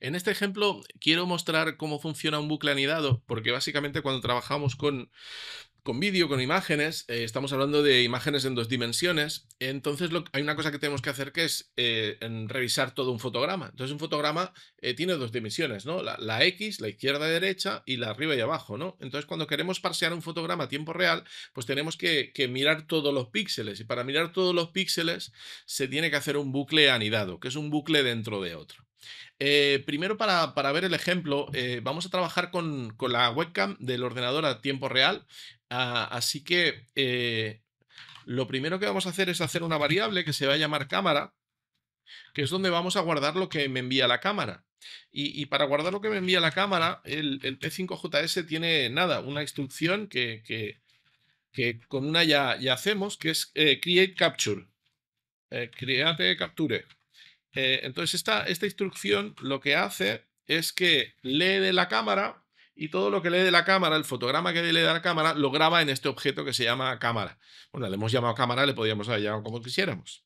En este ejemplo quiero mostrar cómo funciona un bucle anidado, porque básicamente cuando trabajamos con, con vídeo, con imágenes, eh, estamos hablando de imágenes en dos dimensiones, entonces lo, hay una cosa que tenemos que hacer que es eh, revisar todo un fotograma. Entonces un fotograma eh, tiene dos dimensiones, ¿no? La, X, la izquierda y derecha, y la arriba y abajo, ¿no? Entonces cuando queremos parsear un fotograma a tiempo real, pues tenemos que mirar todos los píxeles, y para mirar todos los píxeles se tiene que hacer un bucle anidado, que es un bucle dentro de otro. Eh, primero, para, ver el ejemplo, eh, vamos a trabajar con, la webcam del ordenador a tiempo real. Ah, así que eh, lo primero que vamos a hacer es hacer una variable que se va a llamar cámara, que es donde vamos a guardar lo que me envía la cámara. Y, para guardar lo que me envía la cámara, el, P5JS tiene nada, una instrucción que, con una ya, ya, hacemos, que es create capture. create capture. Eh, entonces, esta, esta instrucción lo que hace es que lee de la cámara y todo lo que lee de la cámara, el fotograma que lee de la cámara, lo graba en este objeto que se llama cámara. Bueno, le hemos llamado cámara, le podríamos haber llamado como quisiéramos.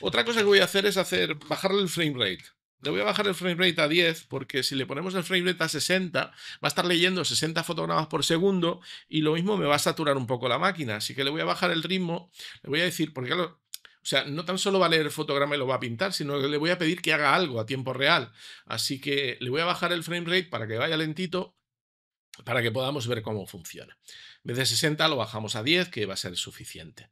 Otra cosa que voy a hacer es hacer bajarle el frame rate. Le voy a bajar el frame rate a 10 porque si le ponemos el frame rate a 60 va a estar leyendo 60 fotogramas por segundo y lo mismo me va a saturar un poco la máquina. Así que le voy a bajar el ritmo, le voy a decir, porque claro, o sea, no tan solo va a leer el fotograma y lo va a pintar, sino que le voy a pedir que haga algo a tiempo real. Así que le voy a bajar el frame rate para que vaya lentito, para que podamos ver cómo funciona. En vez de 60 lo bajamos a 10, que va a ser suficiente.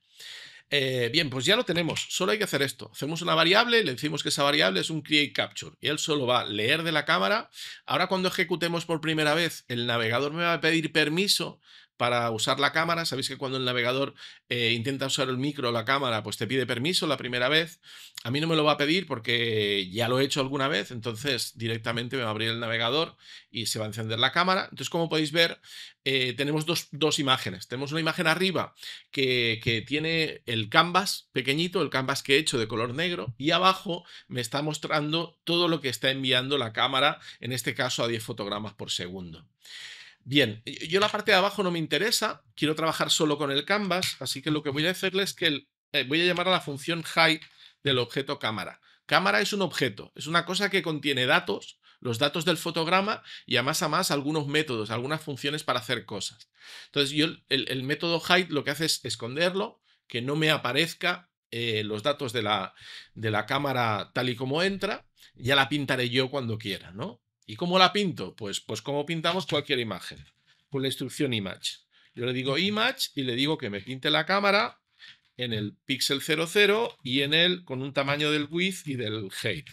Eh, bien, pues ya lo tenemos. Solo hay que hacer esto. Hacemos una variable, le decimos que esa variable es un create capture y él solo va a leer de la cámara. Ahora cuando ejecutemos por primera vez, el navegador me va a pedir permiso para usar la cámara. Sabéis que cuando el navegador eh, intenta usar el micro o la cámara, pues te pide permiso la primera vez. A mí no me lo va a pedir porque ya lo he hecho alguna vez, entonces directamente me va a abrir el navegador y se va a encender la cámara. Entonces, como podéis ver, eh, tenemos dos, imágenes. Tenemos una imagen arriba que, que tiene el canvas pequeñito, el canvas que he hecho de color negro, y abajo me está mostrando todo lo que está enviando la cámara, en este caso a 10 fotogramas por segundo. Bien, yo la parte de abajo no me interesa, quiero trabajar solo con el canvas, así que lo que voy a hacerle es que eh, voy a llamar a la función hide del objeto cámara. Cámara es un objeto, es una cosa que contiene datos, los datos del fotograma y además más a más algunos métodos, algunas funciones para hacer cosas. Entonces yo el, método hide lo que hace es esconderlo, que no me aparezca eh, los datos de la, de la cámara tal y como entra, ya la pintaré yo cuando quiera, ¿no? ¿Y cómo la pinto? Pues, pues como pintamos cualquier imagen, con la instrucción image. Yo le digo image y le digo que me pinte la cámara en el pixel 00 y en el con un tamaño del width y del height.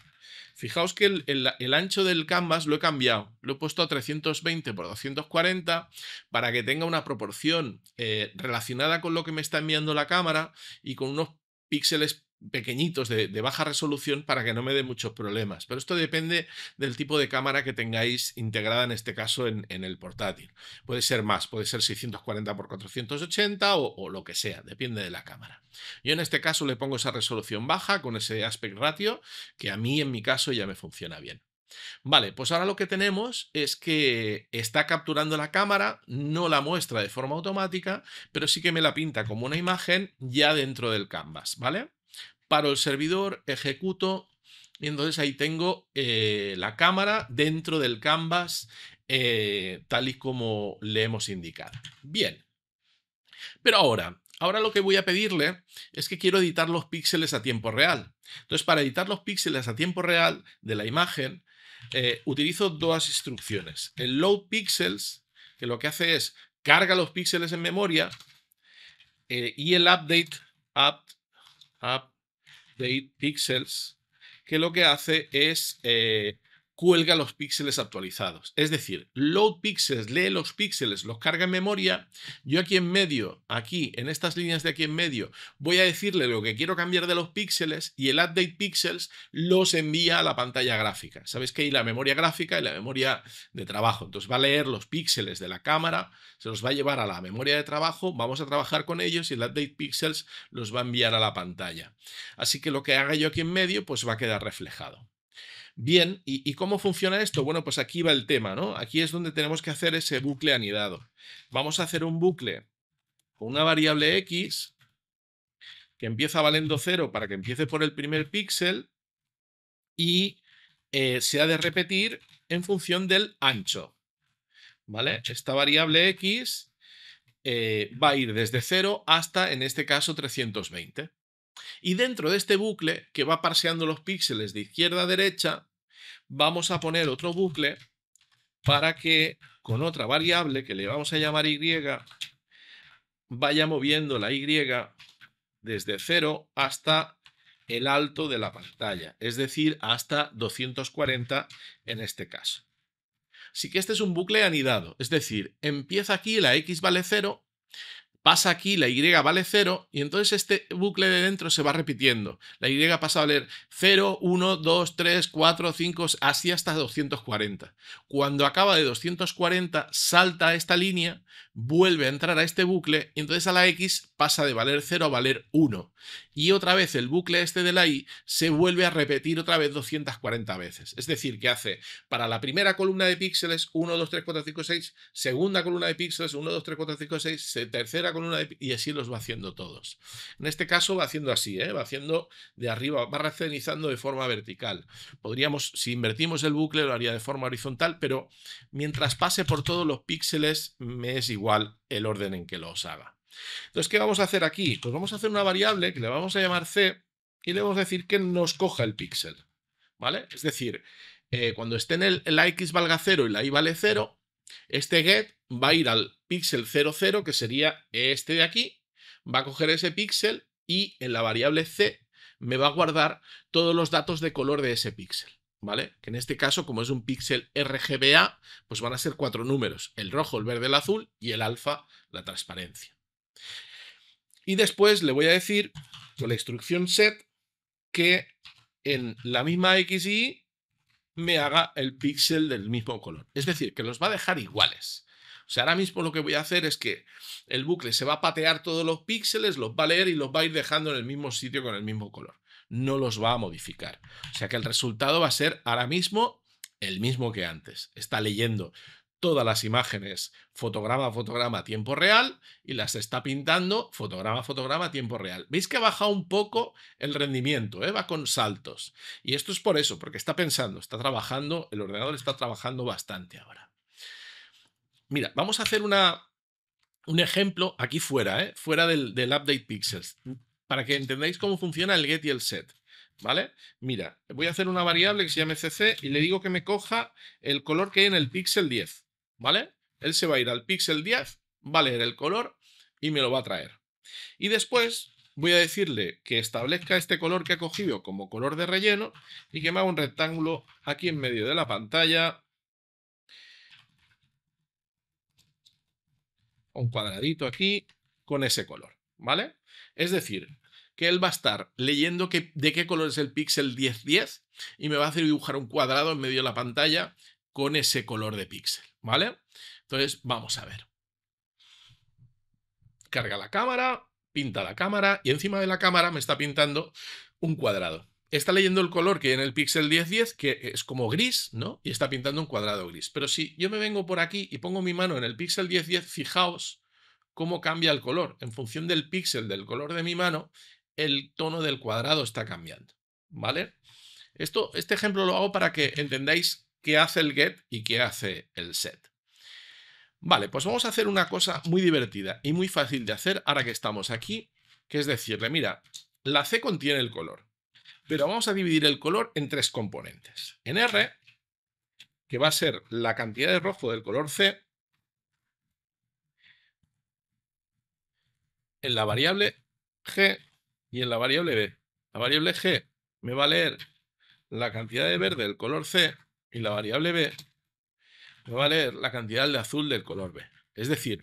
Fijaos que el, ancho del canvas lo he cambiado, lo he puesto a 320 por 240 para que tenga una proporción eh, relacionada con lo que me está enviando la cámara y con unos píxeles pequeñitos de, baja resolución para que no me dé muchos problemas. Pero esto depende del tipo de cámara que tengáis integrada en este caso en, el portátil. Puede ser más, puede ser 640x480 o, o, lo que sea, depende de la cámara. Yo en este caso le pongo esa resolución baja con ese aspect ratio que a mí en mi caso ya me funciona bien. Vale, pues ahora lo que tenemos es que está capturando la cámara, no la muestra de forma automática, pero sí que me la pinta como una imagen ya dentro del canvas, ¿vale? paro el servidor, ejecuto y entonces ahí tengo eh, la cámara dentro del canvas eh, tal y como le hemos indicado. Bien. Pero ahora, ahora lo que voy a pedirle es que quiero editar los píxeles a tiempo real. Entonces, para editar los píxeles a tiempo real de la imagen, eh, utilizo dos instrucciones. El load pixels, que lo que hace es carga los píxeles en memoria, y el update, app, de 8 pixels, que lo que hace es eh, cuelga los píxeles actualizados. Es decir, load pixels lee los píxeles, los carga en memoria. Yo aquí en medio, aquí, en estas líneas de aquí en medio, voy a decirle lo que quiero cambiar de los píxeles y el update pixels los envía a la pantalla gráfica. Sabéis que hay la memoria gráfica y la memoria de trabajo. Entonces va a leer los píxeles de la cámara, se los va a llevar a la memoria de trabajo, vamos a trabajar con ellos y el update pixels los va a enviar a la pantalla. Así que lo que haga yo aquí en medio, pues va a quedar reflejado. Bien, ¿y, cómo funciona esto? Bueno, pues aquí va el tema, ¿no? Aquí es donde tenemos que hacer ese bucle anidado. Vamos a hacer un bucle con una variable x que empieza valiendo 0 para que empiece por el primer píxel y eh, se ha de repetir en función del ancho. ¿Vale? Esta variable x eh, va a ir desde 0 hasta, en este caso, 320. Y dentro de este bucle que va parseando los píxeles de izquierda a derecha, vamos a poner otro bucle para que con otra variable que le vamos a llamar y, vaya moviendo la y desde 0 hasta el alto de la pantalla, es decir, hasta 240 en este caso. Así que este es un bucle anidado, es decir, empieza aquí la x vale 0, pasa aquí, la Y vale 0, y entonces este bucle de dentro se va repitiendo. La Y pasa a valer 0, 1, 2, 3, 4, 5, así hasta 240. Cuando acaba de 240, salta esta línea, vuelve a entrar a este bucle, y entonces a la X pasa de valer 0 a valer 1. Y otra vez el bucle este de la Y se vuelve a repetir otra vez 240 veces. Es decir, que hace para la primera columna de píxeles 1, 2, 3, 4, 5, 6, segunda columna de píxeles 1, 2, 3, 4, 5, 6, tercera columna y así los va haciendo todos. En este caso va haciendo así, ¿eh? va haciendo de arriba, va racionalizando de forma vertical. Podríamos, si invertimos el bucle, lo haría de forma horizontal, pero mientras pase por todos los píxeles me es igual el orden en que los haga. Entonces, ¿qué vamos a hacer aquí? Pues vamos a hacer una variable que le vamos a llamar C y le vamos a decir que nos coja el píxel, ¿vale? Es decir, eh, cuando esté en el, la X valga 0 y la Y vale 0, este get va a ir al píxel 00, que sería este de aquí, va a coger ese píxel y en la variable c me va a guardar todos los datos de color de ese píxel. ¿Vale? Que en este caso, como es un píxel RGBA, pues van a ser cuatro números, el rojo, el verde, el azul y el alfa, la transparencia. Y después le voy a decir con la instrucción set que en la misma X me haga el píxel del mismo color. Es decir, que los va a dejar iguales. O sea, ahora mismo lo que voy a hacer es que el bucle se va a patear todos los píxeles, los va a leer y los va a ir dejando en el mismo sitio con el mismo color. No los va a modificar. O sea que el resultado va a ser ahora mismo el mismo que antes. Está leyendo todas las imágenes fotograma fotograma tiempo real y las está pintando fotograma fotograma tiempo real. Veis que ha bajado un poco el rendimiento, eh? va con saltos. Y esto es por eso, porque está pensando, está trabajando, el ordenador está trabajando bastante ahora. Mira, vamos a hacer una, un ejemplo aquí fuera, eh, fuera del, update pixels, mm, para que entendáis cómo funciona el get y el set. ¿vale? Mira, voy a hacer una variable que se llame cc y le digo que me coja el color que hay en el píxel 10. ¿vale? Él se va a ir al píxel 10, va a leer el color y me lo va a traer. Y después voy a decirle que establezca este color que ha cogido como color de relleno y que me haga un rectángulo aquí en medio de la pantalla. Un cuadradito aquí con ese color, ¿vale? Es decir, que él va a estar leyendo de qué color es el píxel 1010 y me va a hacer dibujar un cuadrado en medio de la pantalla con ese color de píxel. ¿vale? Entonces, vamos a ver. Carga la cámara, pinta la cámara y encima de la cámara me está pintando un cuadrado. Está leyendo el color que hay en el Pixel 1010, que es como gris, ¿no? Y está pintando un cuadrado gris. Pero si yo me vengo por aquí y pongo mi mano en el Pixel 1010, fijaos cómo cambia el color. En función del píxel, del color de mi mano, el tono del cuadrado está cambiando, ¿vale? Esto, este ejemplo lo hago para que entendáis qué hace el get y qué hace el set. Vale, pues vamos a hacer una cosa muy divertida y muy fácil de hacer ahora que estamos aquí, que es decirle, mira, la C contiene el color, pero vamos a dividir el color en tres componentes. En R, que va a ser la cantidad de rojo del color C, en la variable G y en la variable B. La variable G me va a leer la cantidad de verde del color C y la variable b va a leer la cantidad de azul del color b. Es decir,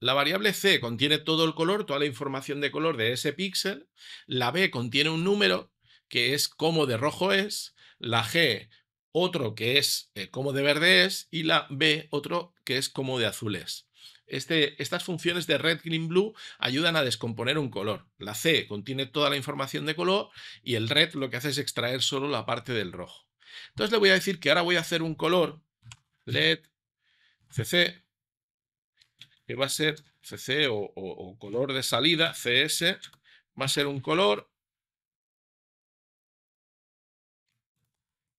la variable c contiene todo el color, toda la información de color de ese píxel, la b contiene un número que es como de rojo es, la g otro que es eh, como de verde es y la b otro que es como de azul es. Este, estas funciones de red, green, blue ayudan a descomponer un color. La C contiene toda la información de color y el red lo que hace es extraer solo la parte del rojo. Entonces le voy a decir que ahora voy a hacer un color LED CC, que va a ser CC o, color de salida, CS, va a ser un color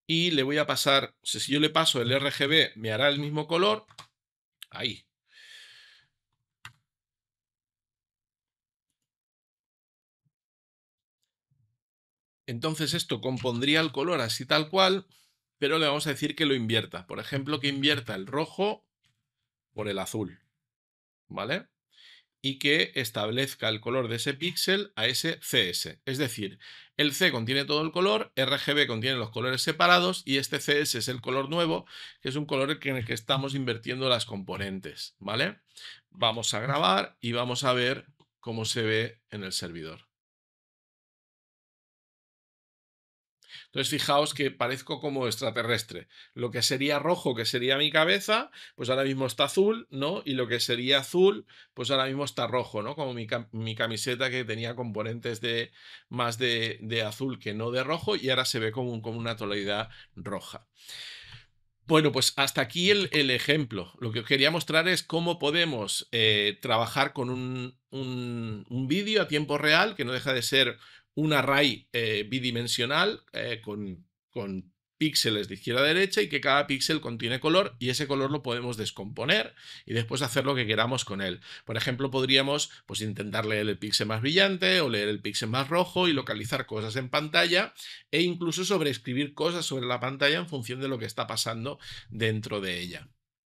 y le voy a pasar, si yo le paso el RGB me hará el mismo color, ahí, Entonces esto compondría el color así tal cual, pero le vamos a decir que lo invierta. Por ejemplo, que invierta el rojo por el azul, ¿vale? Y que establezca el color de ese píxel a ese CS. Es decir, el C contiene todo el color, RGB contiene los colores separados y este CS es el color nuevo, que es un color en el que estamos invirtiendo las componentes, ¿vale? Vamos a grabar y vamos a ver cómo se ve en el servidor. Entonces, fijaos que parezco como extraterrestre. Lo que sería rojo, que sería mi cabeza, pues ahora mismo está azul, ¿no? Y lo que sería azul, pues ahora mismo está rojo, ¿no? Como mi, camiseta que tenía componentes de más de, azul que no de rojo y ahora se ve como, una tonalidad roja. Bueno, pues hasta aquí el, ejemplo. Lo que os quería mostrar es cómo podemos eh, trabajar con un, un vídeo a tiempo real, que no deja de ser un array eh, bidimensional eh, con, píxeles de izquierda a derecha y que cada píxel contiene color y ese color lo podemos descomponer y después hacer lo que queramos con él. Por ejemplo, podríamos pues, intentar leer el píxel más brillante o leer el píxel más rojo y localizar cosas en pantalla e incluso sobreescribir cosas sobre la pantalla en función de lo que está pasando dentro de ella.